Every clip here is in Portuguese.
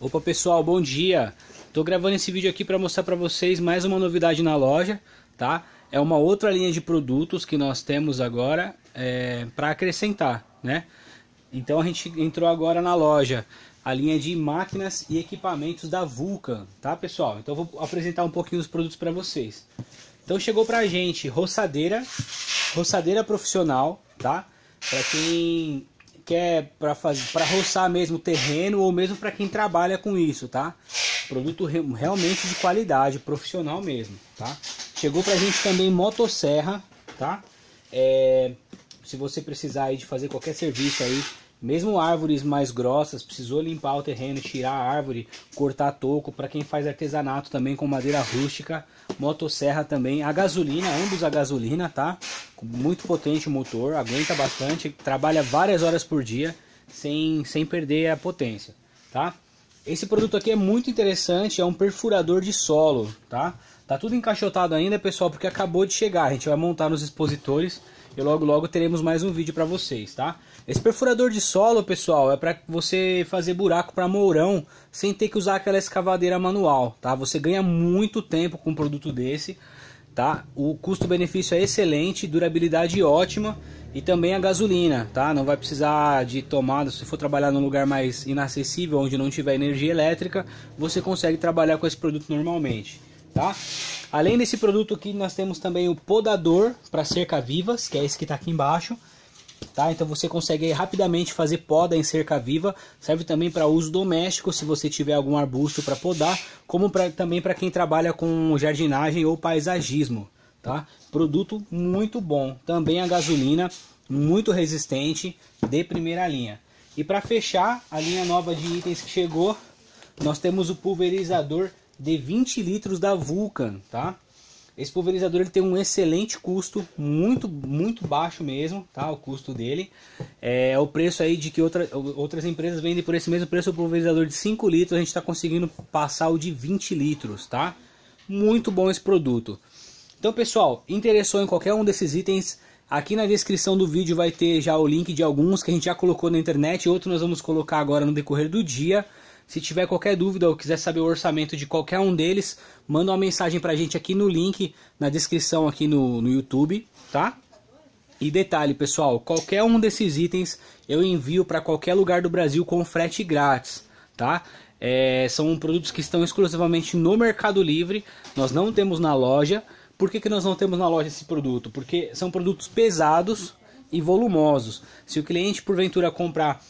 Opa pessoal, bom dia. Tô gravando esse vídeo aqui para mostrar para vocês mais uma novidade na loja, tá? É uma outra linha de produtos que nós temos agora é, para acrescentar, né? Então a gente entrou agora na loja a linha de máquinas e equipamentos da Vulcan, tá pessoal? Então vou apresentar um pouquinho os produtos para vocês. Então chegou pra gente roçadeira, roçadeira profissional, tá? Para quem quer é para fazer para roçar mesmo terreno ou mesmo para quem trabalha com isso, tá? Produto realmente de qualidade, profissional mesmo, tá? Chegou pra gente também motosserra, tá? É, se você precisar aí de fazer qualquer serviço aí mesmo árvores mais grossas, precisou limpar o terreno, tirar a árvore, cortar toco. Para quem faz artesanato também com madeira rústica, motosserra também. A gasolina, ambos a gasolina, tá? Muito potente o motor, aguenta bastante, trabalha várias horas por dia sem, sem perder a potência, tá? Esse produto aqui é muito interessante, é um perfurador de solo, tá? Tá tudo encaixotado ainda, pessoal, porque acabou de chegar. A gente vai montar nos expositores e logo logo teremos mais um vídeo para vocês, tá? Esse perfurador de solo, pessoal, é para você fazer buraco para mourão sem ter que usar aquela escavadeira manual, tá? Você ganha muito tempo com um produto desse, tá? O custo-benefício é excelente, durabilidade ótima e também a gasolina, tá? Não vai precisar de tomada. Se for trabalhar num lugar mais inacessível, onde não tiver energia elétrica, você consegue trabalhar com esse produto normalmente tá? Além desse produto aqui, nós temos também o podador para cerca vivas, que é esse que está aqui embaixo. Tá? Então você consegue rapidamente fazer poda em cerca viva. Serve também para uso doméstico, se você tiver algum arbusto para podar, como pra, também para quem trabalha com jardinagem ou paisagismo, tá? Produto muito bom. Também a gasolina muito resistente de primeira linha. E para fechar a linha nova de itens que chegou, nós temos o pulverizador de 20 litros da Vulcan, tá? Esse pulverizador ele tem um excelente custo, muito muito baixo mesmo, tá? O custo dele é o preço aí de que outra, outras empresas vendem por esse mesmo preço o pulverizador de 5 litros, a gente está conseguindo passar o de 20 litros, tá? Muito bom esse produto. Então, pessoal, interessou em qualquer um desses itens? Aqui na descrição do vídeo vai ter já o link de alguns que a gente já colocou na internet, outros nós vamos colocar agora no decorrer do dia. Se tiver qualquer dúvida ou quiser saber o orçamento de qualquer um deles, manda uma mensagem pra gente aqui no link, na descrição aqui no, no YouTube, tá? E detalhe, pessoal, qualquer um desses itens eu envio para qualquer lugar do Brasil com frete grátis, tá? É, são produtos que estão exclusivamente no Mercado Livre, nós não temos na loja. Por que, que nós não temos na loja esse produto? Porque são produtos pesados e volumosos. Se o cliente porventura comprar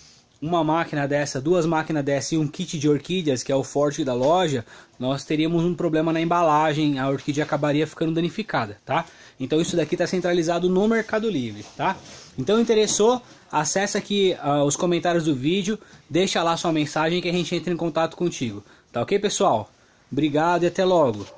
uma máquina dessa, duas máquinas dessa e um kit de orquídeas, que é o forte da loja, nós teríamos um problema na embalagem, a orquídea acabaria ficando danificada, tá? Então isso daqui está centralizado no Mercado Livre, tá? Então interessou? Acesse aqui uh, os comentários do vídeo, deixa lá sua mensagem que a gente entra em contato contigo. Tá ok, pessoal? Obrigado e até logo.